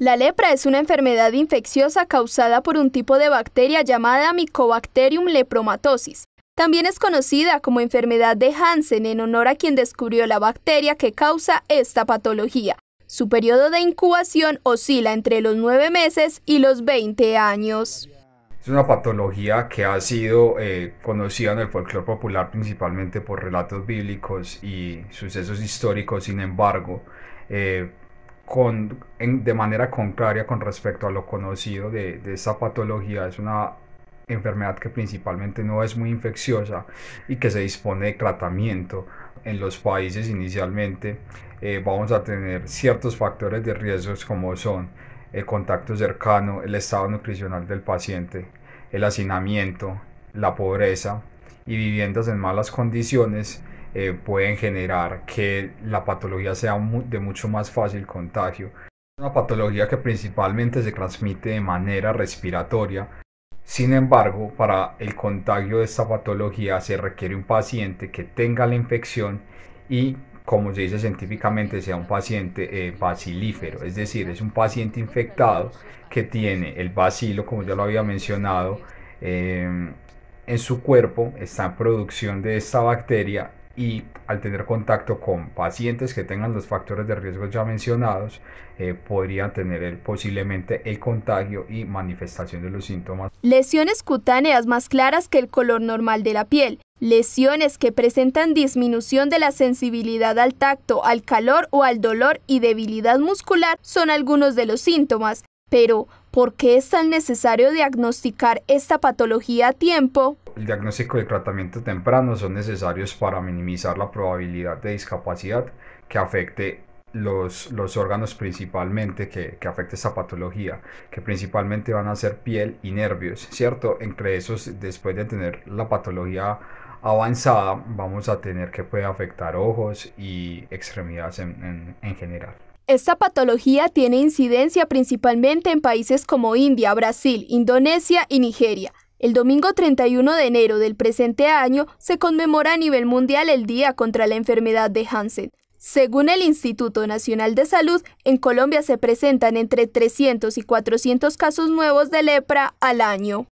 La lepra es una enfermedad infecciosa causada por un tipo de bacteria llamada Mycobacterium lepromatosis. También es conocida como enfermedad de Hansen en honor a quien descubrió la bacteria que causa esta patología. Su periodo de incubación oscila entre los 9 meses y los 20 años. Es una patología que ha sido eh, conocida en el folclore popular principalmente por relatos bíblicos y sucesos históricos, sin embargo, eh, con, de manera contraria con respecto a lo conocido de, de esta patología. Es una enfermedad que principalmente no es muy infecciosa y que se dispone de tratamiento en los países inicialmente. Eh, vamos a tener ciertos factores de riesgos como son el contacto cercano, el estado nutricional del paciente, el hacinamiento, la pobreza y viviendas en malas condiciones eh, pueden generar que la patología sea de mucho más fácil contagio. Es Una patología que principalmente se transmite de manera respiratoria. Sin embargo, para el contagio de esta patología se requiere un paciente que tenga la infección y como se dice científicamente, sea un paciente eh, bacilífero, es decir, es un paciente infectado que tiene el bacilo, como ya lo había mencionado, eh, en su cuerpo, está en producción de esta bacteria y al tener contacto con pacientes que tengan los factores de riesgo ya mencionados, eh, podrían tener posiblemente el contagio y manifestación de los síntomas. Lesiones cutáneas más claras que el color normal de la piel. Lesiones que presentan disminución de la sensibilidad al tacto, al calor o al dolor y debilidad muscular son algunos de los síntomas. Pero, ¿por qué es tan necesario diagnosticar esta patología a tiempo? El diagnóstico y el tratamiento temprano son necesarios para minimizar la probabilidad de discapacidad que afecte los, órganos principalmente que, que esta patología, que principalmente van a ser piel y nervios, ¿cierto? Entre esos, después de tener la patología avanzada, vamos a tener que puede afectar ojos y extremidades en general. Esta patología tiene incidencia principalmente en países como India, Brasil, Indonesia y Nigeria. El domingo 31 de enero del presente año se conmemora a nivel mundial el Día contra la Enfermedad de Hansen. Según el Instituto Nacional de Salud, en Colombia se presentan entre 300 y 400 casos nuevos de lepra al año.